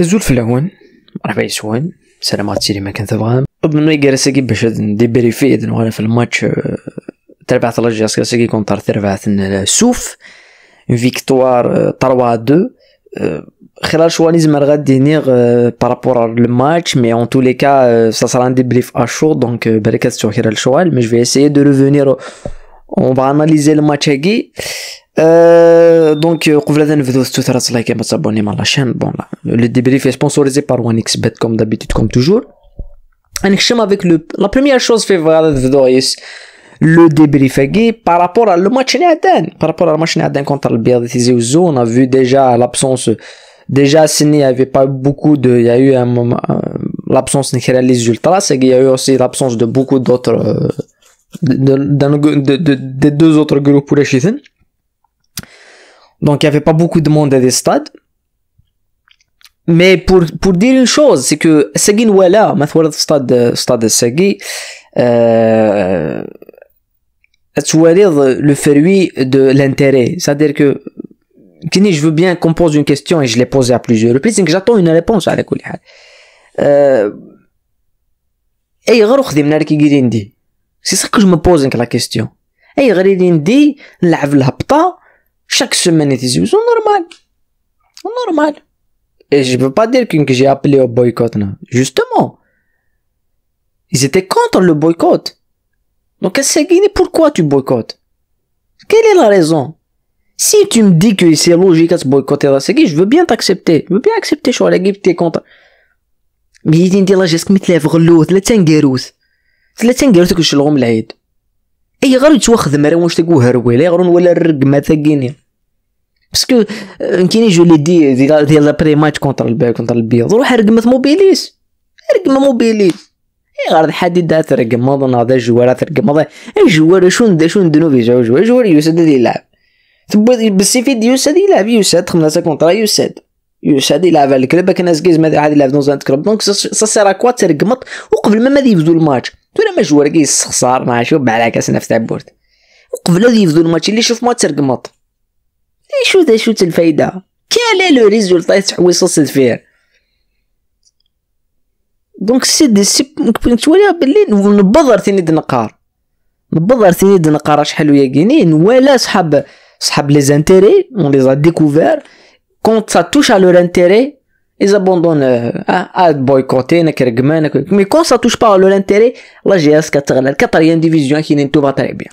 الزول في العون مرحبا يسوان سلامات سيري ما كان تبغى من جالس باش نديبريفي اذا في الماتش تربعت لجيس جالس كونتر تربعت سوف فيكتوار 3 2 خلال شواني زعما غادي نيغ بارابور الماتش مي اون تو لي كا سا سرا ان ديبريف اشو دونك بركات تشوف خلال شوال مي جو في اسيي دو ريفونير اون با اناليزي الماتش هاكي Euh, donc, vous une vidéo tout à like et s'abonner à la chaîne. Bon, là, le débrief est sponsorisé par OneXBet comme d'habitude, comme toujours. On avec le, la première chose fait dans cette vidéo, le débrief par rapport à le match Par rapport à le match Néaden contre le BRDTZ on a vu déjà l'absence, déjà n'y avait pas beaucoup de, il y a eu un moment, euh, l'absence les Ultras, c'est qu'il y a eu aussi l'absence de beaucoup d'autres, des euh, de, de, deux autres groupes pour les donc, il n'y avait pas beaucoup de monde à des stades. Mais pour, pour dire une chose, c'est que là Nouala, le stade, stade Sagi, euh, le fruit de l'intérêt. C'est-à-dire que, je veux bien qu'on pose une question et je l'ai posée à plusieurs reprises, que j'attends une réponse à la euh, c'est ça que je me pose avec la question. Et la chaque semaine ils disent c'est normal c'est normal et je peux pas dire que j'ai appelé au boycott justement ils étaient contre le boycott donc à Guinée pourquoi tu boycottes quelle est la raison si tu me dis que c'est logique à se boycotter la je veux bien t'accepter je veux bien accepter je suis à la contre mais il dit là j'ai ce que je lève غلو ثلاثة نديروث ثلاثة نديروث que العيد اي غير يتوخذ مرا واش تقول que لا غير ولا الرقمه l'autre. باسكو آه، كاين يجوا لي دي ديال لابري ماتش كونتر البيض كونتر البيض روح رقمت موبيليس رقم موبيليس اي غير حديد ترقم اظن هذا الجوار ترقم هذا الجوار إيه، شنو شنو ذنوب في جوار الجوار يوسد يلعب تبغي دي يوسد يلعب يوسد خمسة كونترا يوسد يوسد يلعب على الكلب كان زكيز ما عاد يلعب دونز كلوب دونك سا سيرا كوا ترقمط وقبل ما ما يبدو الماتش ترى ما جوار خسار مع شو بعلاك نفس تاع تعبورت وقبل ما يبدو الماتش اللي شوف ما ترقمط ايشو ذا شو الفايده كالا لو ريزولطات تحويصه فيه دونك سي دي سي تولي بلي نبضر تيني دنقار نبضر تيني دنقار شحال ويا كيني ولا صحاب صحاب لي زانتيري اون لي ديكوفير كونت سا توش على لور انتيري ils اد بويكوتي انا نكرقمان مي كون سا توش با لور انتيري لا جي اس كتغلى الكطريان ديفيزيون تو با تري بيان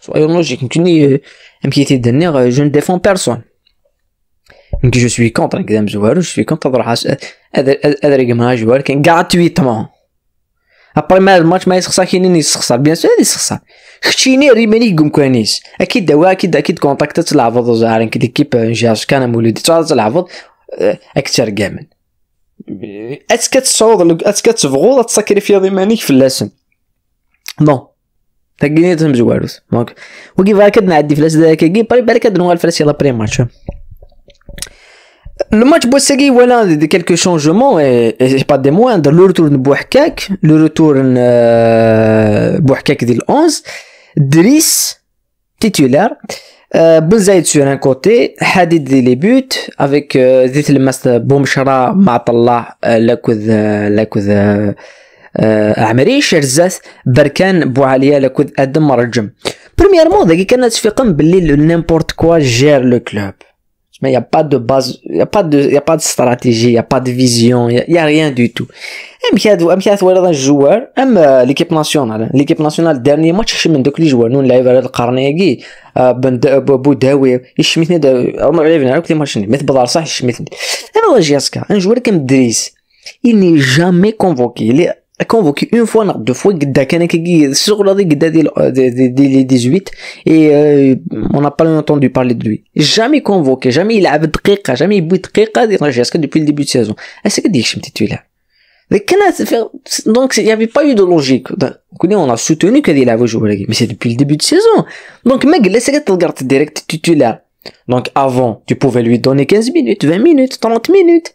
Soyons logiques. Euh, euh, je ne défends personne. Je suis contre l'examen je suis contre euh, le gratuitement. ابري ما الماتش ما يسخسر كاين يسخسر بيان سور يسخسر خشيني ريماني يقوم كوانيس اكيد هو اكيد اكيد كونتاكت تلعبض زعما كي كيب جاج كان مولودي تلعبض اكثر كامل اسكت تصوض اسكت تبغوض تسكريفي ريمانيك في اللسن نو Ganhei ambos guardas. دونك وكي vai نعدي فلاس diferença كي que aqui, para para que يلا بري ماتش لو ماتش بوسكي ولا دي كيلكو شونجمون اي با دي موان لو ريتور بوحكاك لو ريتور بوحكاك ديال 11 دريس تيتولار بن زايد سور ان كوتي حديد دي لي بوت افيك ديت الماس بومشرا مع طلع لاكوذ لاكوذ آه، عمري شرزات بركان بو عليا لكود ادم رجم بريمير مو ذاك كان تفيقن باللي نيمبورت كوا جير لو كلوب ما يا با دو باز يا با دو يا با دو استراتيجي يا با دو فيزيون يا ريان دو تو ام كادو ام كادو ولا الجوار ام ليكيب ناسيونال ليكيب ناسيونال دارني ماتش شي من دوك لي جوار نون لاعب هذا القرنيكي بو داوي يشميتني ما لعبنا على كل ماتش مثل بدار صح يشميتني انا واجياسكا انا جوار كان مدريس اني جامي كونفوكي convoqué une fois, deux fois, sur la des 18, et euh، on n'a pas entendu parler de lui. Jamais convoqué, jamais il a دقيقة, jamais il que depuis le début de saison. Est-ce que dit se titulaire Donc, il n'y avait pas eu de logique. On a soutenu qu'il avait joué, mais c'est depuis le début de saison. Donc, mec, laissez le regarder direct titulaire. Donc, avant, tu pouvais lui donner 15 minutes, 20 minutes, 30 minutes.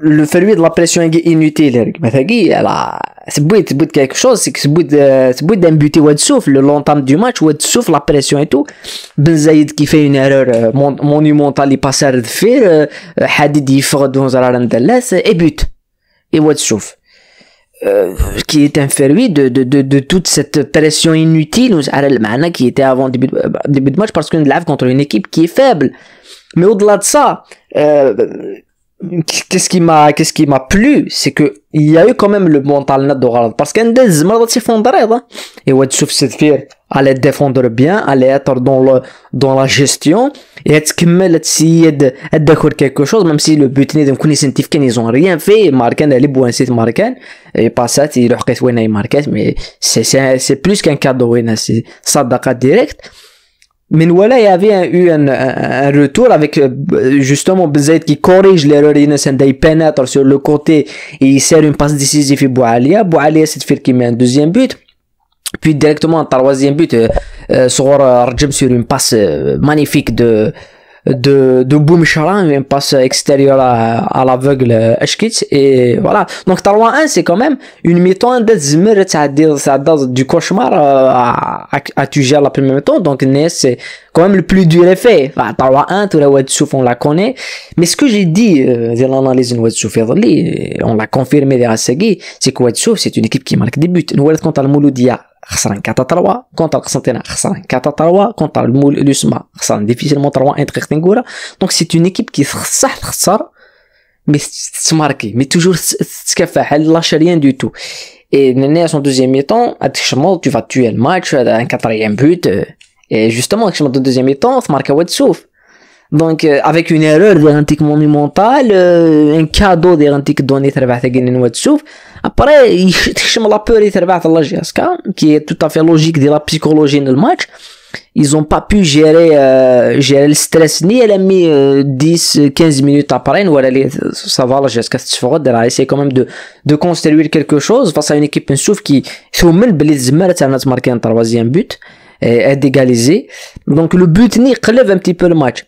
le ferruit de la pression inutile mais c'est bout quelque chose c'est que c'est bout d'un buté ou de souffle le long terme du match ou de souffle la pression et tout Ben qui fait une erreur euh, monumentale il passe à refaire faire euh، Hadid il fait dans un et but et ou de euh, qui est un ferroui de, de, de, de, toute cette pression inutile qui était avant début, début de match parce qu'on lave contre une équipe qui est faible mais au-delà de ça euh, qu'est-ce qui m'a qu'est-ce qui m'a plu c'est que il y a eu quand même le mental net de Ghalad parce qu'un des zmar de s'effondrer hein. et ouais tu cette fille allait défendre bien allait être dans le dans la gestion et être comme elle à d'accord quelque chose même si le but n'est coup connaître qu'ils ils ont rien fait Marquin elle est bon et pas ça il leur qu'est-ce mais c'est c'est plus qu'un cadeau c'est ça d'accord direct mais voilà, il y avait eu un, retour avec euh, justement BZ qui corrige l'erreur Innocent Day pénètre sur le côté et il sert une passe décisive à Boualia Boualia c'est faire qui met un deuxième but puis directement un troisième but euh, euh sur une passe euh, magnifique de de, de Boom Charan, une passe extérieure à, à l'aveugle Ashkitz et voilà. Donc Tarwa 1 c'est quand même une mi-temps de Zimmer, ça du cauchemar euh, à, à, tu gères la première méthode. donc Nes c'est quand même le plus dur effet. Enfin, Tarwa 1, tout le Wadsouf on la connaît, mais ce que j'ai dit euh, dans l'analyse de on l'a confirmé derrière c'est que Wadsouf c'est une équipe qui marque des buts. Nous contre le Mouloudia, donc c'est une équipe qui mais Mais toujours ce qu'elle fait, elle lâche rien du tout. Et à son deuxième étant tu vas tuer le match. Tu as un quatrième but. Et justement actuellement deuxième temps tu marques donc euh, avec une erreur d'identique monumentale, euh, un cadeau d'identique donné sur le match de Nenowiczov, après ils changent un peu le match la qui est tout à fait logique de la psychologie dans le match. Ils ont pas pu gérer euh, gérer le stress ni les 10-15 minutes à peine où ils allaient savoir la Gerska. C'est toujours de là. C'est quand même de de construire quelque chose face à une équipe en souffre qui se met même à mal à tenter un troisième but est, être égalisé. Donc le but n'y relève un petit peu le match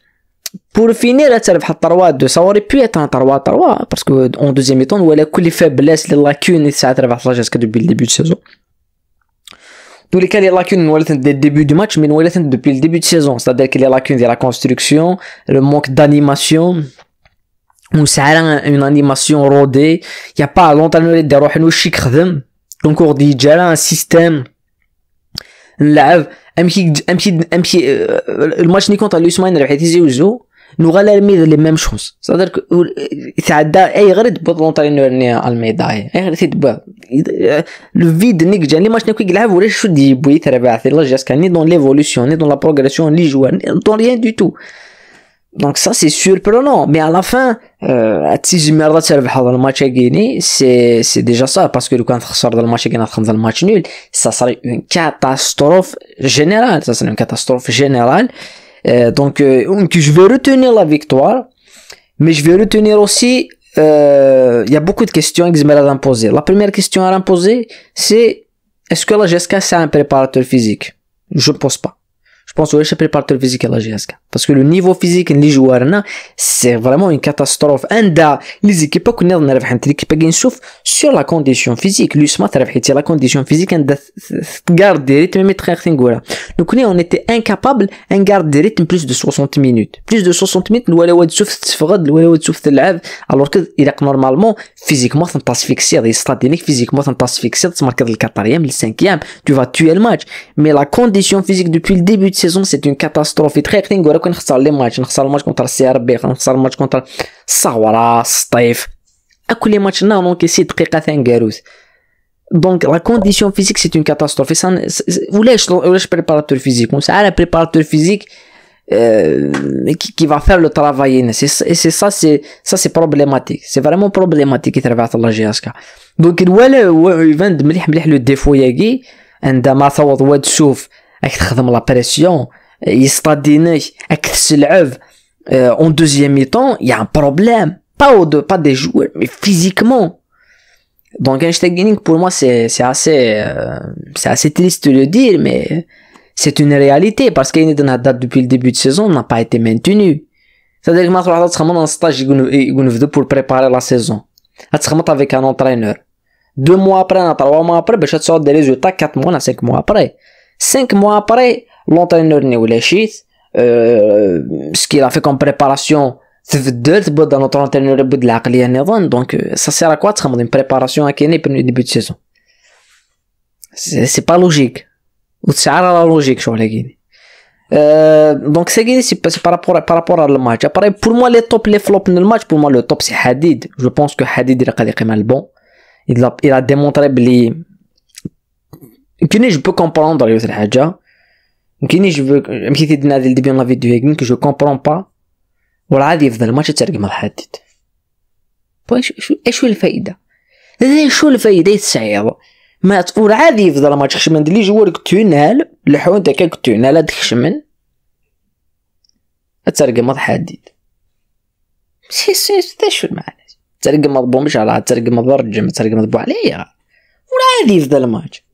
pour finir, ça aurait pu être un 3-3, parce qu'en euh, deuxième étape, on voit a les faiblesses, les lacunes, et ça a jusqu'à depuis le début de saison. Tous les cas, les lacunes, nous dès le début du match, mais nous depuis le début de saison. C'est-à-dire que les lacunes, de la construction, le manque d'animation, on a une animation rodée, il n'y a pas longtemps, nous, des rohs, nous, chic, donc on dit, déjà un système, نلعب امشي امشي امشي الماتش اللي كونتر لوسمان ربحت تيزي وزو غالا الميد لي ميم شوز صدرك يتعدى آه، اي غير نو ني الميداي اي غير تيتبا آه، لو فيد نيك جاني يعني ماتش نيك يلعب ولا شو دي بوي تربعثي لا جاسكاني دون ليفولوسيون ني دون لا بروغريسيون لي جوان دون ريان دو تو Donc ça c'est surprenant, mais à la fin, euh, c'est déjà ça parce que quand contre sort le match dans le match nul, ça serait une catastrophe générale, ça serait une catastrophe générale. Euh, euh, donc je vais retenir la victoire, mais je vais retenir aussi, euh, il y a beaucoup de questions que je vais poser. La première question à poser, c'est est-ce que la GSK c'est un préparateur physique Je pense pas. Je pense que oui, c'est un préparateur physique à la GSK. Parce que le niveau physique des joueurs, c'est vraiment une catastrophe. Un les équipes qu'on pas l'équipe qui souffre sur la condition physique. L'USMA, tu la condition physique, un garde des rythmes, mais très Donc, on était incapable un garde des rythme plus de 60 minutes. Plus de 60 minutes, le Walawad souffre, s'frad, le Walawad Alors que, il normalement, physiquement, ça il les stadiniques, physiquement, ça t'asphyxie, marques le 4 le 5e, tu vas tuer le match. Mais la condition physique depuis le début de saison, c'est une catastrophe. Et très ringora, كي نختار لي ماتش نختار الماتش كونتر السي ار بي نختار الماتش كونتر الصورة السطيف كل ماتش نا دونك سي دقيقة ثان كاروس دونك لا كونديسيون فيزيك سي اون كاتاستروفي سان ولاش ولاش بريباراتور فيزيك على بريباراتور فيزيك Euh, qui, qui va faire le travail et c'est ça c'est ça c'est problématique c'est vraiment problématique qui تربع الله جياسكا دونك ولا يفند مليح مليح le défaut yagi et تعوض واد تشوف souffre avec la pression En en deuxième temps Il y a un problème Pas de deux Pas des joueurs Mais physiquement Donc Einstein Gaming pour moi c'est c'est assez euh, c'est assez triste de le dire mais c'est une réalité parce qu'il est date depuis le début de saison n'a pas été maintenu. C'est-à-dire que maintenant on a un stage pour préparer la saison. On avec un entraîneur. Deux mois après, trois mois après, ben, tu des résultats quatre mois, cinq mois après. Cinq mois après, l'entraîneur Neoulachit, euh, ce qu'il a fait comme préparation, dans notre entraîneur de la donc euh, ça sert à quoi de une préparation à Kenny pour le début de saison C'est pas logique. Ou ça la logique, je euh, donc c'est c'est par rapport par rapport à le match pour moi les tops les flops dans le match pour moi le top c'est Hadid je pense que Hadid il a bon il a il a démontré que je peux comprendre le يمكننيش يمكن تيدنا هذه اللي لا فيديو هيك يمكن جو كومبرون با ولا عادي يفضل الماتش ترقم الحديد ايش الفائده هذا شو الفائده يتسعيض ما تقول عادي يفضل الماتش خشمن دلي جوارك تونال لحون داك تونال هاد خشمن ترقم الحديد سي سي هذا شو المعنى ترقم بومشعل ترقم برجم ترقم بوعليا ولا عادي يفضل الماتش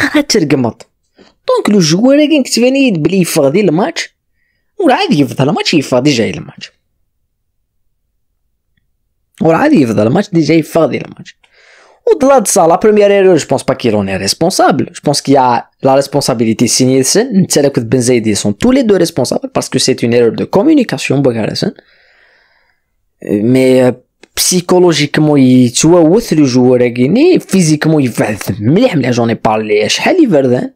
يا غير ترقمط Donc, le le joueur est venu il دونك لو جوار كان le بلي le الماتش ou عادي يفضل الماتش يفغدي جاي الماتش match, عادي déjà الماتش fait le match. Au-delà de ça, la première erreur, je pense pas qu'il en est responsable. Je pense qu'il y a la responsabilité signée de Ben Zaidi sont tous les deux responsables parce que c'est une erreur de communication, Mais euh, psychologiquement, il tu vois, le joueur qui, physiquement, il va, j'en ai parlé, je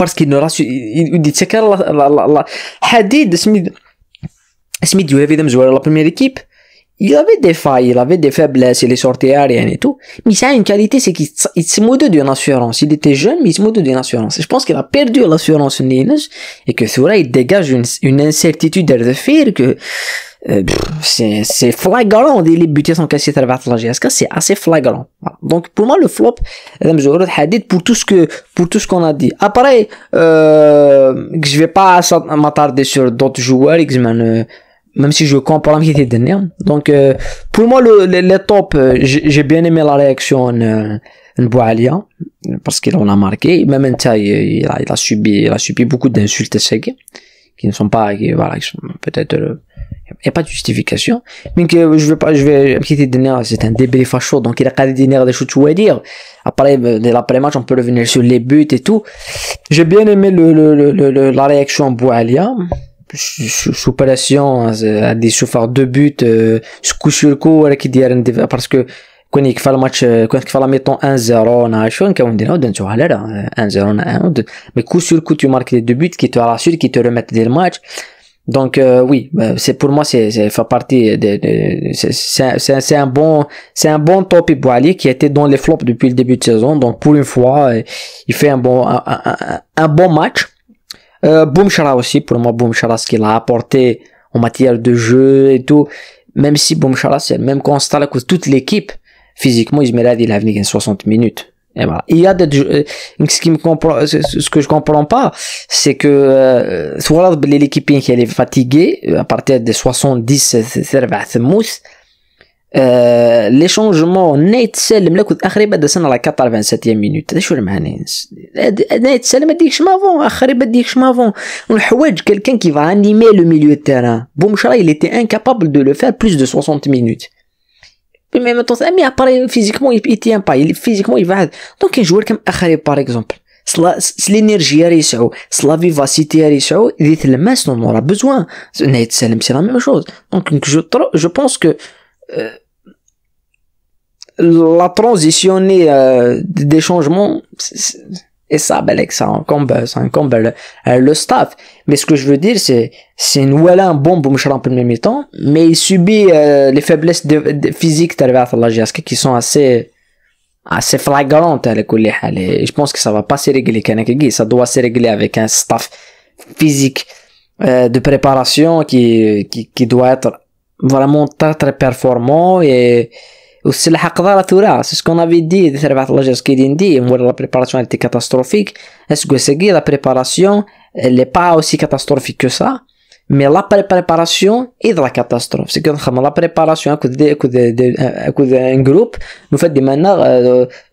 باسكو qu'il راسو يتسكر حديد سميد سميد يو هافي la Hadid لا بريمير ايكيب il avait des failles, il avait des faiblesses, il est sorti rien et tout. Mais ça a une qualité, c'est qu'il se moude d'une assurance. Il était jeune, mais il se moude d'une assurance. Je pense qu'il a perdu l'assurance Ninus et que cela, il dégage une, une incertitude de faire que euh, c'est flagrant les buter sans casser à la c'est assez flagrant. Donc pour moi le flop, pour tout ce que pour tout ce qu'on a dit. Après, je euh, je vais pas m'attarder sur d'autres joueurs, euh, même si je comprends qui était dernier. Donc pour moi le, top, j'ai bien aimé la réaction. de Boualia, parce qu'il en a marqué, même un il, a, il a subi, beaucoup d'insultes qui ne sont pas, voilà, peut-être et pas de justification mais que je vais pas je vais quitter nerfs c'est un débrief facho donc il a qu'à nerfs des choses tu vois dire après l'après euh, match on peut revenir sur les buts et tout j'ai bien aimé le, le, le, le la réaction Boualia sous pression à hein, des chauffeurs deux buts euh, ce coup sur le coup qui dit parce que كون يكفى الماتش كون fait la mettons 1 0 انا شو on دينا ودنتو على لا 1 0 1 sur coup tu marques تو deux buts qui te تو qui te remettent dans le match donc euh, oui, bah, c'est pour moi c'est fait partie de, c'est un bon c'est un bon top Boali qui était dans les flops depuis le début de saison. Donc pour une fois, euh, il fait un bon un, bon match. Euh, aussi pour moi Boumchara, ce qu'il a apporté en matière de jeu et tout. Même si Boumchara, c'est le même constat que toute l'équipe physiquement Ismail il a venu 60 minutes. Il y a euh, ce que je comprends pas, c'est que, euh, l'équipe qui est fatiguée, euh, à partir des 70, c'est, euh, les changements, le selm, là, coûte, descend à la 87e minute. C'est sûr, mais, net dit je m'avance, hein. dit quelqu'un qui va animer le milieu de terrain. Boum, il était incapable de le faire plus de 60 minutes mais même ça mais euh, physiquement il, tient pas il physiquement il va donc un joueur comme Akhari par exemple c'est l'énergie à يسعو c'est la vivacité à le le تلمس on aura besoin c'est la même chose donc je, je pense que euh, la transition euh, des changements et ça, ben, ça incombe ben, le, euh, le staff. Mais ce que je veux dire, c'est, c'est une voilà un bon boum en premier temps mais il subit euh, les faiblesses de, de physiques qui sont assez, assez flagrantes à hein, allez hein, je pense que ça va pas se régler ça doit se régler avec un staff physique euh, de préparation qui, qui, qui doit être vraiment très très performant et c'est la ce qu'on avait dit, c'est ce qu'on avait dit, la préparation était catastrophique, est-ce que c'est la préparation, elle n'est pas aussi catastrophique que ça, mais la préparation est de la catastrophe, c'est que la préparation, cause de écoute, cause un groupe, nous fait de manière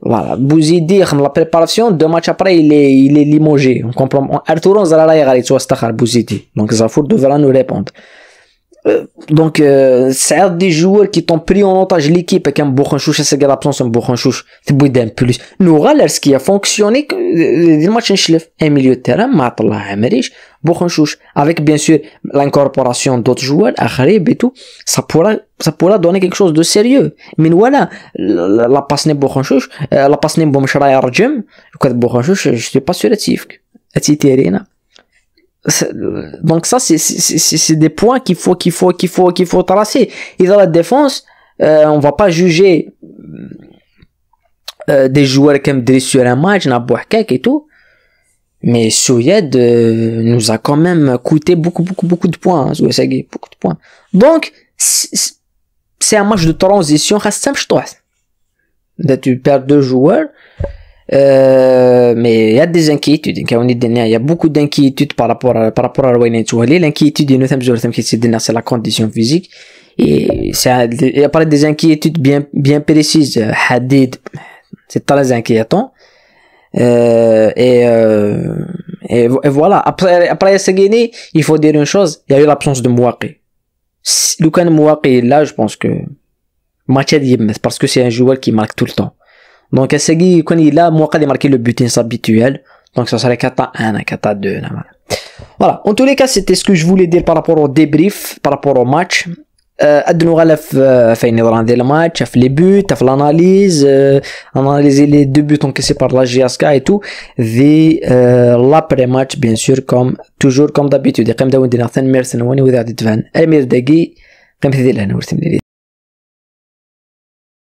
voilà, vous dites dire, la préparation, deux matchs après, il est, il est limogé, on comprend, Arthur, on s'en a l'air, vous donc, ça de devra nous répondre donc euh, c'est des joueurs qui t'ont pris en otage l'équipe avec un Bouchanchouche et c'est l'absence d'un Bouchanchouche c'est plus d'un plus nous là ce qui a fonctionné euh, le match en un milieu de terrain Matallah Amrish Bouchanchouche avec bien sûr l'incorporation d'autres joueurs Akhrib et tout ça pourra donner quelque chose de sérieux mais voilà la passe n'est Bouchanchouche la passe n'est Boumchara et Arjem je ne suis pas sûr que Tifk à euh, donc ça c'est des points qu'il faut qu'il faut qu'il faut qu'il faut tracer et dans la défense on euh, on va pas juger euh, des joueurs comme Driss sur un match Nabouakek et tout mais Souyed nous a quand même coûté beaucoup beaucoup beaucoup de points hein, beaucoup de points donc c'est un match de transition tu perds deux joueurs euh, mais il y a des inquiétudes il y a beaucoup d'inquiétudes par rapport à, par rapport à l'inquiétude c'est la condition physique et il y a parlé des inquiétudes bien bien précises hadid c'est très inquiétant euh, euh, et, et, voilà après après il faut dire une chose il y a eu l'absence de Mouaki Lucas Mouaki là je pense que match parce que c'est un joueur qui marque tout le temps donc, à ce y a, moi, marqué le butin habituel. Donc, ça serait kata 1, hein, kata 2, voilà. Voilà. En tous les cas, c'était ce que je voulais dire par rapport au débrief, par rapport au match. Euh, Adnou Ghalaf, euh, fait le match, a fait les buts, a fait l'analyse, euh, analyser analysé les deux buts encaissés par la GSK et tout. Et, euh, l'après-match, bien sûr, comme, toujours comme d'habitude. comme d'habitude, merci Mersen, Wani Amir Dagi,